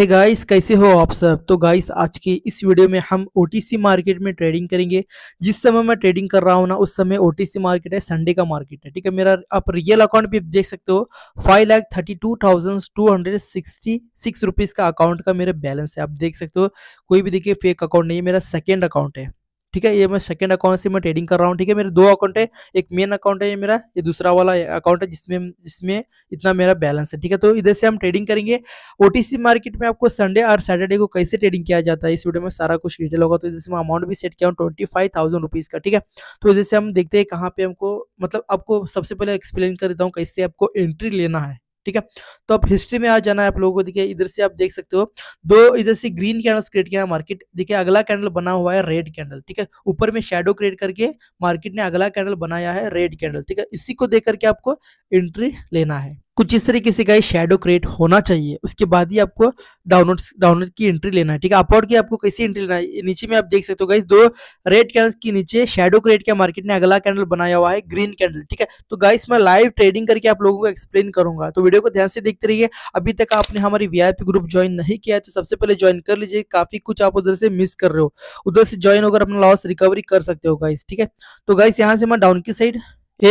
हे hey guys कैसे हो आप सब तो गाइस आज के इस वीडियो में हम ओ मार्केट में ट्रेडिंग करेंगे जिस समय मैं ट्रेडिंग कर रहा हूँ ना उस समय ओ मार्केट है संडे का मार्केट है ठीक है मेरा आप रियल अकाउंट भी देख सकते हो five lakh thirty two thousand two hundred sixty six rupees का अकाउंट का मेरा बैलेंस है आप देख सकते हो कोई भी देखिए फेक अकाउंट नहीं है मेरा सेकेंड अकाउंट है ठीक है ये मैं सेकंड अकाउंट से मैं ट्रेडिंग कर रहा हूँ ठीक है मेरे दो अकाउंट है एक मेन अकाउंट है ये मेरा ये दूसरा वाला अकाउंट है जिसमें जिसमें इतना मेरा बैलेंस है ठीक है तो इधर से हम ट्रेडिंग करेंगे ओटीसी मार्केट में आपको संडे और सैटरडे को कैसे ट्रेडिंग किया जाता है इस वीडियो में सारा कुछ डिटेल होगा तो इधर से मैं अमाउंट भी सेट किया हूँ ट्वेंटी फाइव थाउजेंड का ठीक है तो इधर से हम देखते हैं कहाँ पे हमको मतलब आपको सबसे पहले एक्सप्लेन कर देता हूँ कैसे आपको एंट्री लेना है ठीक है तो अब हिस्ट्री में आ जाना है आप लोगों को देखिए इधर से आप देख सकते हो दो इधर से ग्रीन कैंडल्स क्रिएट किया है मार्केट देखिए अगला कैंडल बना हुआ है रेड कैंडल ठीक है ऊपर में शेडो क्रिएट करके मार्केट ने अगला कैंडल बनाया है रेड कैंडल ठीक है इसी को देख करके आपको एंट्री लेना है कुछ इस तरीके से गाइस शेडो क्रिएट होना चाहिए उसके बाद ही आपको डाउनलोड डाउनलोड की एंट्री लेना है ठीक है अपलोड की आपको कैसे एंट्री लेना है नीचे में आप देख सकते हो गाइस दो रेड कैंडल्स के नीचे शेडो क्रिएट के मार्केट ने अगला कैंडल बनाया हुआ है ग्रीन कैंडल ठीक है तो गाइस मैं लाइव ट्रेडिंग करके आप लोगों को एक्सप्लेन करूंगा तो वीडियो को ध्यान से देखते रहिए अभी तक आपने हमारी वीआईपी ग्रुप ज्वाइन नहीं किया है तो सबसे पहले ज्वाइन कर लीजिए काफी कुछ आप उधर से मिस कर रहे हो उधर से ज्वाइन होकर अपना लॉस रिकवरी कर सकते हो गाइस ठीक है तो गाइस यहाँ से मैं डाउन की साइड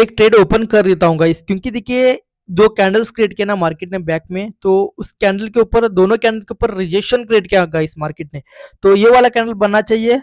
एक ट्रेड ओपन कर देता हूँ गाइस क्योंकि देखिए दो कैंडल्स क्रिएट किया ना मार्केट ने बैक में तो उस कैंडल के ऊपर दोनों कैंडल के ऊपर रिजेक्शन क्रिएट किया इस मार्केट ने तो ये वाला कैंडल बनना चाहिए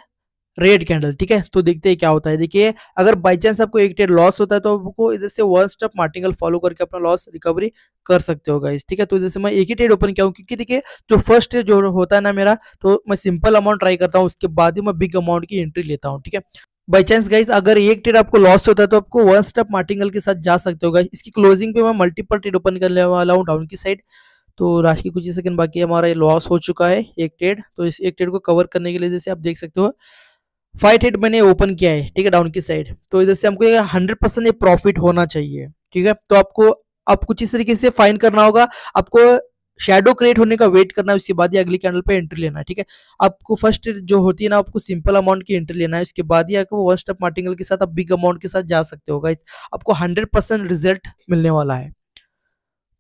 रेड कैंडल ठीक है तो देखते हैं क्या होता है देखिए अगर बाई चांस आपको एक डेट लॉस होता है तो आपको इधर से वन स्टेप मार्टिंगल फॉलो करके अपना लॉस रिकवरी कर सकते हो गाइस ठीक है तो जैसे मैं एक ही ट्रेड ओपन किया हूँ क्योंकि देखिए जो फर्स्ट ट्रेड जो होता है ना मेरा तो मैं सिंपल अमाउंट ट्राई करता हूँ उसके बाद ही मैं बिग अमाउंट की एंट्री लेता हूँ ठीक है बाई चांस गाइज अगर एक ट्रेड आपको लॉस होता है तो आपको वन स्टेप मार्टिंगल के साथ जा सकते हो गाइज इसकी क्लोजिंग पे मैं मल्टीपल ट्रेड ओपन करने वाला हूँ डाउन की साइड तो राश की कुछ ही सेकंड बाकी हमारा लॉस हो चुका है एक ट्रेड तो इस एक ट्रेड को कवर करने के लिए जैसे आप देख सकते हो फाइव ट्रेड मैंने ओपन किया है ठीक है डाउन की साइड तो जैसे हमको हंड्रेड परसेंट प्रॉफिट होना चाहिए ठीक है तो आपको आप कुछ इस तरीके से फाइन करना होगा आपको शेडो क्रिएट होने का वेट करना है उसके बाद ही अगली कैंडल पे एंट्री लेना है ठीक है आपको फर्स्ट जो होती है ना आपको सिंपल अमाउंट की एंट्री लेना है उसके बाद ही आपको वन स्टेप मार्टिंगल के साथ आप बिग अमाउंट के साथ जा सकते हो गाइस आपको हंड्रेड रिजल्ट मिलने वाला है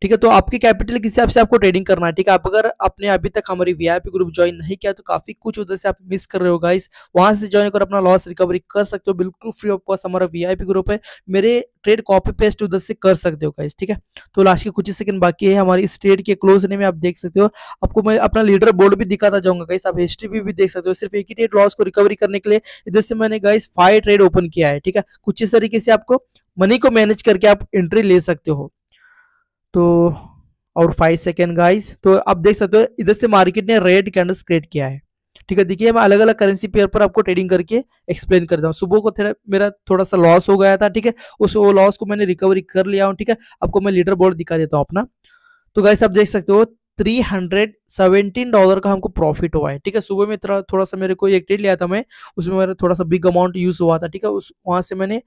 ठीक है तो आपके कैपिटल के हिसाब से आपको ट्रेडिंग करना है ठीक है आप अगर आपने अभी तक हमारी वीआईपी ग्रुप ज्वाइन नहीं किया तो काफी कुछ उधर से आप मिस कर रहे हो गाइस वहां से ज्वाइन कर अपना लॉस रिकवरी कर सकते हो बिल्कुल फ्री ऑफ कॉस्ट हमारा वीआईपी ग्रुप है मेरे ट्रेड कॉपी पेस्ट उधर से कर सकते हो गाइस ठीक है तो लास्ट के कुछ ही सेकंड बाकी है हमारे इस ट्रेड के क्लोज होने में आप देख सकते हो आपको मैं अपना लीडर बोर्ड भी दिखाता जाऊंगा गाइस आप हिस्ट्री भी, भी देख सकते हो सिर्फ एक ही ट्रेड लॉस को रिकवरी करने के लिए इधर से मैंने गाइस फाइव ट्रेड ओपन किया है ठीक है कुछ इस तरीके से आपको मनी को मैनेज करके आप एंट्री ले सकते हो तो और फाइव सेकेंड गाइस तो आप देख सकते हो इधर से मार्केट ने रेड कैंडल्स क्रिएट किया है ठीक है देखिए मैं अलग अलग करेंसी पेयर पर आपको ट्रेडिंग करके एक्सप्लेन करता हूँ सुबह को थोड़ा मेरा थोड़ा सा लॉस हो गया था ठीक है उस वो लॉस को मैंने रिकवरी कर लिया हूँ ठीक है आपको मैं लीडर बोर्ड दिखा देता हूँ अपना तो गाइस आप देख सकते हो थ्री हंड्रेड सेवेंटीन डॉलर का हमको प्रॉफिट हुआ है ठीक है सुबह में थोड़ा थोड़ा सा मेरे को एक ट्रेड लिया था मैं उसमें मेरा थोड़ा सा बिग अमाउंट यूज हुआ था ठीक है उस वहाँ से मैंने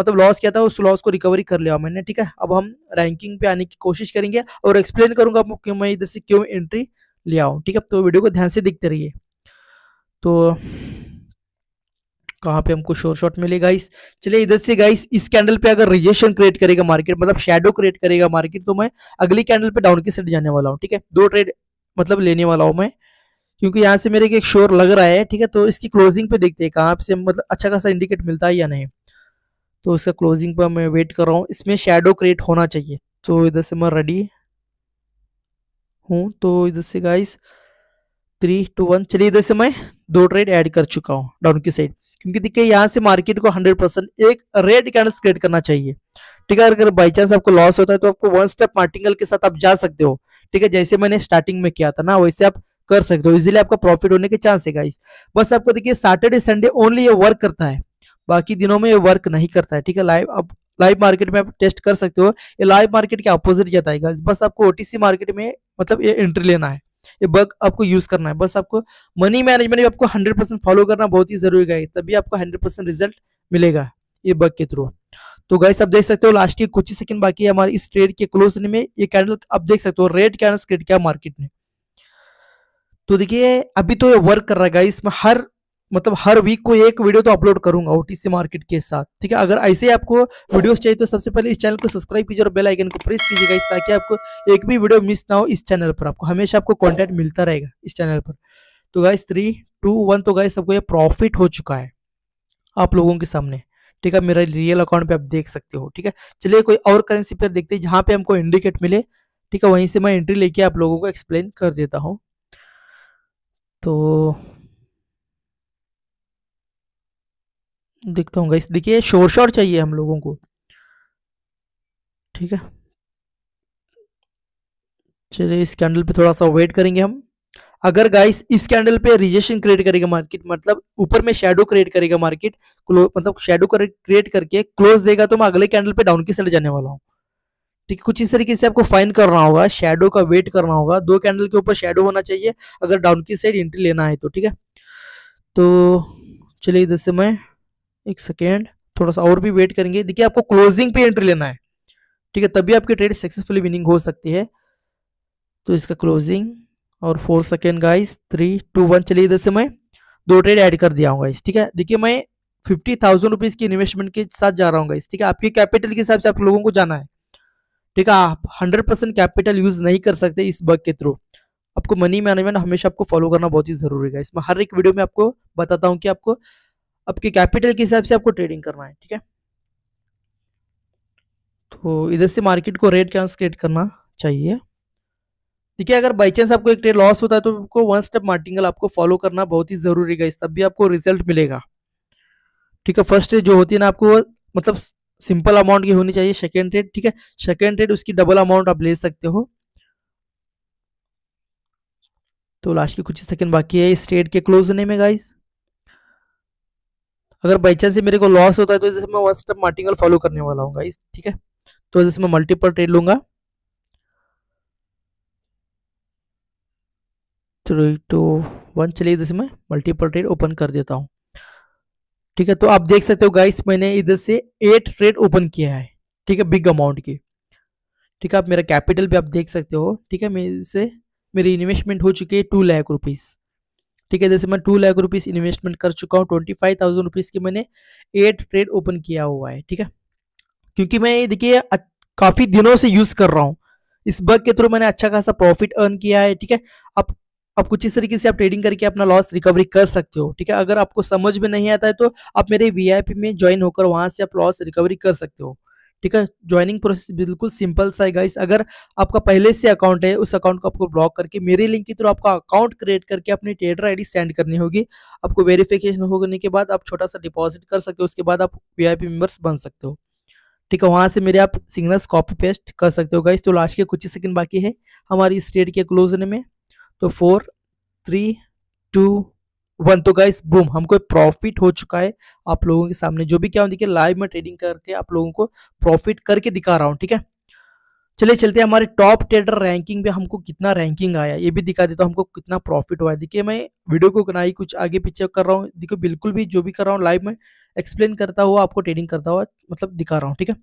मतलब लॉस किया था उस लॉस को रिकवरी कर लिया मैंने ठीक है अब हम रैंकिंग पे आने की कोशिश करेंगे और एक्सप्लेन करूंगा आपको क्यों मैं इधर से क्यों एंट्री लिया हूँ ठीक है तो वीडियो को ध्यान से देखते रहिए तो कहाँ पे हमको शोर शॉट मिले गाइस चलिए इधर से गाइस इस कैंडल पे अगर रिजेक्शन क्रिएट करेगा मार्केट मतलब शेडो क्रिएट करेगा मार्केट तो मैं अगली कैंडल पे डाउन की साइड जाने वाला हूँ ठीक है दो ट्रेड मतलब लेने वाला हूँ मैं क्योंकि यहाँ से मेरे एक शोर लग रहा है ठीक है तो इसकी क्लोजिंग पे देखते हैं कहाँ से मतलब अच्छा खासा इंडिकेट मिलता है या नहीं तो इसका क्लोजिंग पर मैं वेट कर रहा हूँ इसमें शेडो क्रिएट होना चाहिए तो इधर से मैं रेडी हूँ तो इधर से गाइस थ्री टू वन चलिए इधर से मैं दो ट्रेड ऐड कर चुका हूँ डाउन की साइड क्योंकि देखिए यहाँ से मार्केट को हंड्रेड परसेंट एक रेड कैंडल्स क्रिएट करना चाहिए ठीक है अगर बाई चांस आपको लॉस होता है तो आपको वन स्टेप मार्टिंगल के साथ आप जा सकते हो ठीक है जैसे मैंने स्टार्टिंग में किया था ना वैसे आप कर सकते हो इजीली आपका प्रॉफिट होने के चांस है गाइस बस आपको देखिए सैटरडे संडे ओनली ये वर्क करता है बाकी दिनों में ये वर्क नहीं करता है ठीक है लाइव अब लाइव मार्केट में आप टेस्ट कर सकते हो ये लाइव मार्केट के अपोजिट जाता है बस आपको ओटीसी मार्केट में मतलब ये एंट्री लेना है ये बग आपको यूज करना है बस आपको मनी मैनेजमेंट आपको हंड्रेड परसेंट फॉलो करना बहुत ही जरूरी है तभी आपको हंड्रेड परसेंट रिजल्ट मिलेगा ये बग के थ्रू तो गाइस आप देख सकते हो लास्ट के कुछ ही सेकंड बाकी है हमारे इस ट्रेड के क्लोज में ये कैंडल आप देख सकते हो रेड कैंडल क्रिएट किया मार्केट ने तो देखिए अभी तो ये वर्क कर रहा है गाइस में हर मतलब हर वीक को एक वीडियो तो अपलोड करूंगा ओटीसी मार्केट के साथ ठीक है अगर ऐसे ही आपको वीडियोस चाहिए तो सबसे पहले इस चैनल को सब्सक्राइब कीजिए और बेल आइकन को प्रेस कीजिएगा इस ताकि आपको एक भी वीडियो मिस ना हो इस चैनल पर आपको हमेशा आपको कॉन्टेंट मिलता रहेगा इस चैनल पर तो गाइस थ्री टू वन तो गाइस सबको ये प्रॉफिट हो चुका है आप लोगों के सामने ठीक है मेरा रियल अकाउंट पर आप देख सकते हो ठीक है चलिए कोई और करेंसी पर देखते हैं जहाँ पे हमको इंडिकेट मिले ठीक है वहीं से मैं एंट्री लेके आप लोगों को एक्सप्लेन कर देता हूँ तो दिखता हूँ गाइस देखिए शोर शोर चाहिए हम लोगों को ठीक है चलिए इस कैंडल पे थोड़ा सा वेट करेंगे हम अगर गाइस इस कैंडल पे रिजेक्शन क्रिएट करेगा मार्केट मतलब ऊपर में शेडो क्रिएट करेगा मार्केट मतलब शेडो क्रिएट करके क्लोज देगा तो मैं अगले कैंडल पे डाउन की साइड जाने वाला हूँ ठीक है कुछ इस तरीके से आपको फाइन करना होगा शेडो का वेट करना होगा दो कैंडल के ऊपर शेडो होना चाहिए अगर डाउन की साइड एंट्री लेना है तो ठीक है तो चलिए इधर से मैं एक सेकेंड थोड़ा सा और भी वेट करेंगे देखिए आपको क्लोजिंग पे एंट्री लेना है ठीक है तभी आपकी ट्रेड सक्सेसफुली विनिंग हो सकती है तो इसका क्लोजिंग और four second guys three two one चलिए इधर से मैं दो ट्रेड ऐड कर दिया हूँ गाइस ठीक है देखिए मैं फिफ्टी थाउजेंड रुपीज़ की इन्वेस्टमेंट के साथ जा रहा हूँ गाइस ठीक है आपके कैपिटल के हिसाब से आप लोगों को जाना है ठीक है आप हंड्रेड परसेंट कैपिटल यूज़ नहीं कर सकते इस बग के थ्रू आपको मनी मैनेजमेंट हमेशा आपको फॉलो करना बहुत ही ज़रूरी है इसमें हर एक वीडियो में आपको बताता हूँ कि आपको आपके कैपिटल के हिसाब से आपको ट्रेडिंग करना है ठीक है तो इधर से मार्केट को रेड कैंस क्रिएट करना चाहिए ठीक है अगर बाई चांस आपको एक ट्रेड लॉस होता है तो आपको वन स्टेप मार्टिंगल आपको फॉलो करना बहुत ही जरूरी है तब भी आपको रिजल्ट मिलेगा ठीक है फर्स्ट ट्रेड जो होती है ना आपको मतलब सिंपल अमाउंट की होनी चाहिए सेकेंड ट्रेड ठीक है सेकेंड ट्रेड उसकी डबल अमाउंट आप ले सकते हो तो लास्ट के कुछ सेकंड बाकी है इस ट्रेड के क्लोज होने में गाइज अगर बाई चांस मेरे को लॉस होता है तो जैसे मैं वन स्टेप मार्टिंगल फॉलो करने वाला हूँ इस ठीक है तो जैसे मैं मल्टीपल ट्रेड लूंगा थ्री टू वन चलिए जैसे मैं मल्टीपल ट्रेड ओपन कर देता हूँ ठीक है तो आप देख सकते हो गाइस मैंने इधर से एट ट्रेड ओपन किया है ठीक है बिग अमाउंट की ठीक है आप मेरा कैपिटल भी आप देख सकते हो ठीक है मेरे से मेरी इन्वेस्टमेंट हो चुकी है टू लाख रुपीज़ ठीक है जैसे मैं टू लाख रुपीज़ इन्वेस्टमेंट कर चुका हूँ ट्वेंटी फाइव थाउजेंड रुपीज़ की मैंने एट ट्रेड ओपन किया हुआ है ठीक है क्योंकि मैं ये देखिए काफ़ी दिनों से यूज़ कर रहा हूँ इस बग के थ्रू मैंने अच्छा खासा प्रॉफिट अर्न किया है ठीक है अब आप कुछ इस तरीके से आप ट्रेडिंग करके अपना लॉस रिकवरी कर सकते हो ठीक है अगर आपको समझ में नहीं आता है तो आप मेरे वीआईपी में ज्वाइन होकर वहां से आप लॉस रिकवरी कर सकते हो ठीक है ज्वाइनिंग प्रोसेस बिल्कुल सिंपल सा है गाइस अगर आपका पहले से अकाउंट है उस अकाउंट को आपको ब्लॉक करके मेरे लिंक के थ्रू आपका अकाउंट क्रिएट करके अपनी ट्रेडर आईडी सेंड करनी होगी आपको वेरिफिकेशन होने के बाद आप छोटा सा डिपॉजिट कर सकते हो उसके बाद आप वीआईपी मेंबर्स बन सकते हो ठीक है वहाँ से मेरे आप सिग्नल्स कॉपी पेस्ट कर सकते हो गाइस तो लास्ट के कुछ ही सेकंड बाकी है हमारी इस ट्रेड के क्लोज होने में तो फोर थ्री टू वन तो गाइस बूम हमको प्रॉफिट हो चुका है आप लोगों के सामने जो भी क्या देखिए लाइव में ट्रेडिंग करके आप लोगों को प्रॉफिट करके दिखा रहा हूँ ठीक है चलिए चलते हमारे टॉप ट्रेडर रैंकिंग में हमको कितना रैंकिंग आया ये भी दिखा देता हूँ हमको कितना प्रॉफिट हुआ है देखिए मैं वीडियो को बनाई कुछ आगे पीछे कर रहा हूँ देखो बिल्कुल भी जो भी कर रहा हूँ लाइव में एक्सप्लेन करता हुआ आपको ट्रेडिंग करता हुआ मतलब दिखा रहा हूँ ठीक है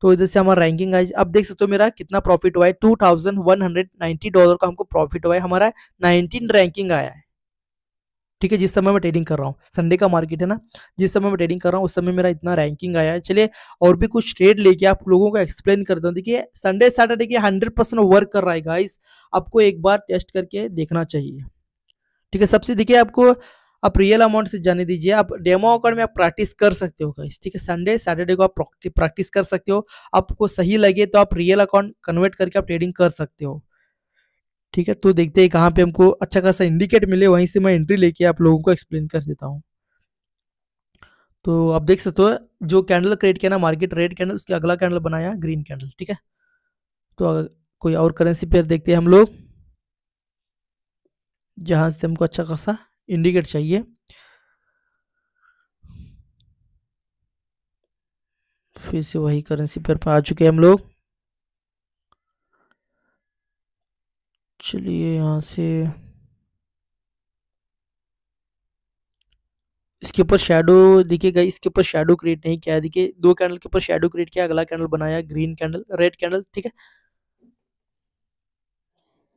तो इधर से हमारा रैंकिंग आई अब देख सकते हो मेरा कितना प्रॉफिट हुआ है टू डॉलर का हमको प्रॉफिट हुआ है हमारा नाइनटीन रैंकिंग आया है ठीक है जिस समय मैं ट्रेडिंग कर रहा हूँ संडे का मार्केट है ना जिस समय मैं ट्रेडिंग कर रहा हूँ उस समय मेरा इतना रैंकिंग आया है चलिए और भी कुछ ट्रेड लेके आप लोगों को एक्सप्लेन करता हूँ देखिए संडे सैटरडे के हंड्रेड परसेंट वर्क कर रहा है गाइस आपको एक बार टेस्ट करके देखना चाहिए ठीक है सबसे देखिए आपको आप रियल अमाउंट से जाने दीजिए आप डेमो अकाउंट में आप प्रैक्टिस कर सकते हो गाइस ठीक है संडे सैटरडे को आप प्रैक्टिस कर सकते हो आपको सही लगे तो आप रियल अकाउंट कन्वर्ट करके आप ट्रेडिंग कर सकते हो ठीक है तो देखते हैं कहाँ पे हमको अच्छा खासा इंडिकेट मिले वहीं से मैं एंट्री लेके आप लोगों को एक्सप्लेन कर देता हूँ तो आप देख सकते हो जो कैंडल क्रिएट किया ना मार्केट रेड कैंडल उसके अगला कैंडल बनाया ग्रीन कैंडल ठीक है तो कोई और करेंसी पेयर देखते हैं हम लोग जहाँ से हमको अच्छा खासा इंडिकेट चाहिए फिर से वही करेंसी पेयर पर आ चुके हैं हम लोग चलिए यहाँ से इसके ऊपर शेडो देखिएगा इसके ऊपर शेडो क्रिएट नहीं किया है देखिए दो कैंडल के ऊपर शेडो क्रिएट किया अगला कैंडल बनाया ग्रीन कैंडल रेड कैंडल ठीक है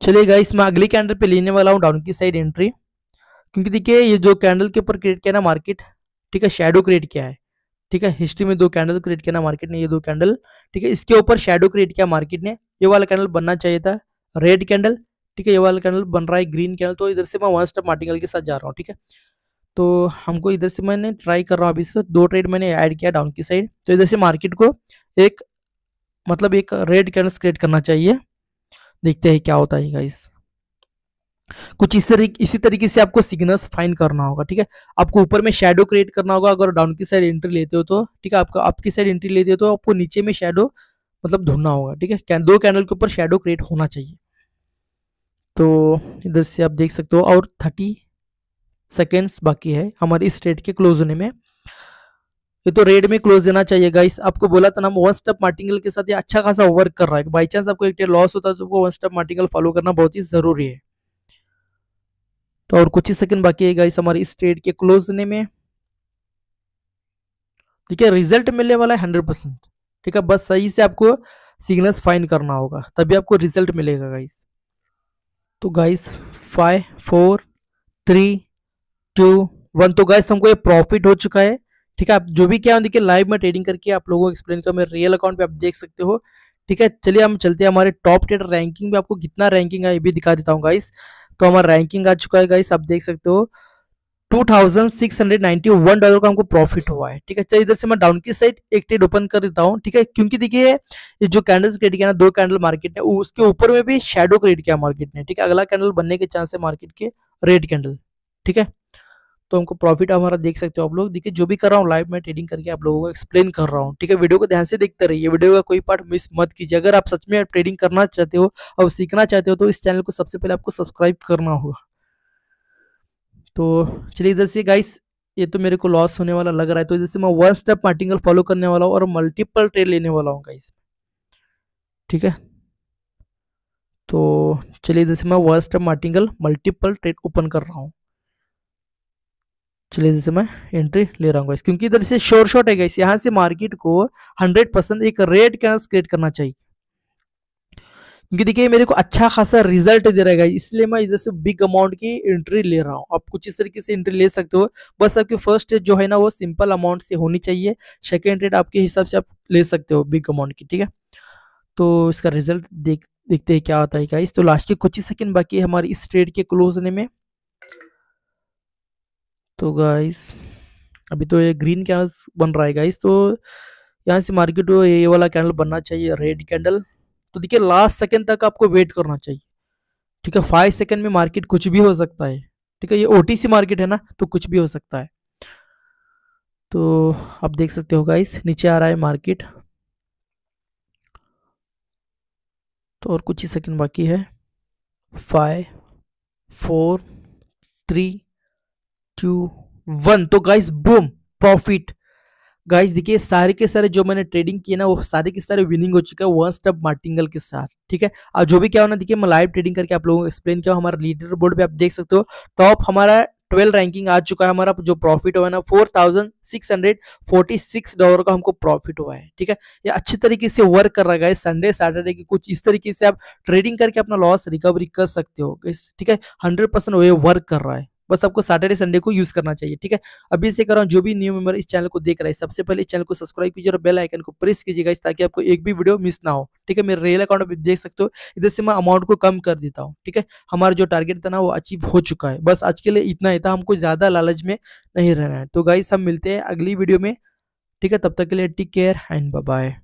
चलिएगा इसमें अगली कैंडल पे लेने वाला हूँ डाउन की साइड एंट्री क्योंकि देखिए ये जो कैंडल के ऊपर क्रिएट किया ना मार्केट ठीक है शेडो क्रिएट किया है ठीक है हिस्ट्री में दो कैंडल क्रिएट किया ना मार्केट ने ये दो कैंडल ठीक है इसके ऊपर शेडो क्रिएट किया मार्केट ने ये वाला कैंडल बनना चाहिए था रेड कैंडल ठीक है ये वाला कैनल बन रहा है ग्रीन कैनल तो इधर से मैं वन स्टेप मार्टिंगल के साथ जा रहा हूँ ठीक है तो हमको इधर से मैंने ट्राई कर रहा हूँ अभी से दो ट्रेड मैंने ऐड किया डाउन की साइड तो इधर से मार्केट को एक मतलब एक रेड कैनल क्रिएट करना चाहिए देखते हैं क्या होता है गाइस कुछ इस तरीके इसी तरीके से आपको सिग्नल्स फाइंड करना होगा ठीक है आपको ऊपर में शेडो क्रिएट करना होगा अगर डाउन की साइड एंट्री लेते हो तो ठीक है आपका आपकी साइड एंट्री लेते हो तो आपको नीचे में शेडो मतलब ढूंढना होगा ठीक है दो कैनल के ऊपर शेडो क्रिएट होना चाहिए तो इधर से आप देख सकते हो और थर्टी सेकेंड्स बाकी है हमारे इस रेट के क्लोज होने में ये तो रेड में क्लोज देना चाहिए गाइस आपको बोला था ना वन स्टेप मार्टिंगल के साथ ये अच्छा खासा वर्क कर रहा है बाई चांस आपको एक लॉस होता है तो आपको वन स्टेप मार्टिंगल फॉलो करना बहुत ही जरूरी है तो और कुछ ही सेकंड बाकी है गाइस हमारे इस ट्रेड के क्लोज होने में ठीक है रिजल्ट मिलने वाला है हंड्रेड परसेंट ठीक है बस सही से आपको सिग्नल फाइन करना होगा तभी आपको रिजल्ट मिलेगा गाइस तो guys five four three two one तो गाइस हमको ये प्रॉफिट हो चुका है ठीक है आप जो भी क्या देखिए लाइव में ट्रेडिंग करके आप लोगों को एक्सप्लेन कर मैं रियल अकाउंट पे आप देख सकते हो ठीक है चलिए हम चलते हैं हमारे टॉप टेड रैंकिंग में आपको कितना रैंकिंग है ये भी दिखा देता हूँ गाइस तो हमारा रैंकिंग आ चुका है गाइस आप देख सकते हो 2,691 डॉलर का हमको प्रॉफिट हुआ है ठीक है चलिए इधर से मैं डाउन की साइड एक ट्रेड ओपन कर देता हूँ ठीक है क्योंकि देखिए ये जो कैंडल्स क्रिएट किया ना दो कैंडल मार्केट ने उसके ऊपर में भी शेडो क्रिएट किया मार्केट ने ठीक है अगला कैंडल बनने के चांस है मार्केट के रेड कैंडल ठीक है तो हमको प्रॉफिट हमारा देख सकते हो आप लोग देखिए जो भी कर रहा हूँ लाइव में ट्रेडिंग करके आप लोगों को एक्सप्लेन कर रहा हूँ ठीक है वीडियो को ध्यान से देखते रहिए वीडियो का कोई पार्ट मिस मत कीजिए अगर आप सच में ट्रेडिंग करना चाहते हो और सीखना चाहते हो तो इस चैनल को सबसे पहले आपको सब्सक्राइब करना होगा तो चलिए जैसे गाइस ये तो मेरे को लॉस होने वाला लग रहा है तो जैसे मैं वन स्टेप पार्टिकल फॉलो करने वाला हूँ और मल्टीपल ट्रेड लेने वाला हूँ गाइस ठीक है तो चलिए जैसे मैं one step particle multiple trade open कर रहा हूँ चलिए जैसे मैं एंट्री ले रहा हूँ गाइस क्योंकि इधर से शोर शॉट है गाइस यहाँ से मार्केट को हंड्रेड परसेंट एक रेड कैंडल्स क्रिएट करना चाहिए क्योंकि देखिए मेरे को अच्छा खासा रिजल्ट दे रहेगा इसलिए मैं इधर से बिग अमाउंट की एंट्री ले रहा हूँ आप कुछ इस तरीके से एंट्री ले सकते हो बस आपकी फर्स्ट जो है ना वो सिंपल अमाउंट से होनी चाहिए सेकेंड रेट आपके हिसाब से आप ले सकते हो बिग अमाउंट की ठीक है तो इसका रिजल्ट देख देखते हैं क्या होता है क्या तो लास्ट के कुछ ही सेकेंड बाकी है हमारे इस ट्रेड के क्लोज होने में तो गाइस अभी तो ये ग्रीन कैंडल बन रहा है गाइस तो यहाँ से मार्केट ये वाला कैंडल बनना चाहिए रेड कैंडल तो देखिए लास्ट सेकेंड तक आपको वेट करना चाहिए ठीक है फाइव सेकेंड में मार्केट कुछ भी हो सकता है ठीक है ये ओ मार्केट है ना तो कुछ भी हो सकता है तो आप देख सकते हो गाइस नीचे आ रहा है मार्केट तो और कुछ ही सेकंड बाकी है five four three two one तो गाइस बूम प्रॉफिट गाइस देखिए सारे के सारे जो मैंने ट्रेडिंग किए ना वो सारे के सारे विनिंग हो चुका है वन स्टॉप मार्टिंगल के साथ ठीक है और जो भी क्या होना देखिए मैं लाइव ट्रेडिंग करके आप लोगों को एक्सप्लेन किया हमारा लीडर बोर्ड भी आप देख सकते हो टॉप हमारा ट्वेल्व रैंकिंग आ चुका है हमारा जो प्रॉफिट हुआ है ना four thousand six hundred forty six dollar का हमको प्रॉफिट हुआ है ठीक है ये अच्छी तरीके से वर्क कर रहा है संडे सैटरडे की कुछ इस तरीके से आप ट्रेडिंग करके अपना लॉस रिकवरी कर सकते हो ठीक है हंड्रेड परसेंट वे वर्क कर रहा है बस आपको सैटरडे संडे को यूज करना चाहिए ठीक है अभी से कर रहा हूँ जो भी न्यू मेंबर इस चैनल को देख रहा है सबसे पहले इस चैनल को सब्सक्राइब कीजिए और बेल आइकन को प्रेस कीजिएगा ताकि आपको एक भी वीडियो मिस ना हो ठीक है मेरे रियल अकाउंट आप देख सकते हो इधर से मैं अमाउंट को कम कर देता हूँ ठीक है हमारा जो टारगेट था ना वो अचीव हो चुका है बस आज के लिए इतना ही था हमको ज्यादा लालच में नहीं रहना है तो गाइस हम मिलते हैं अगली वीडियो में ठीक है तब तक के लिए टेक केयर एंड बाय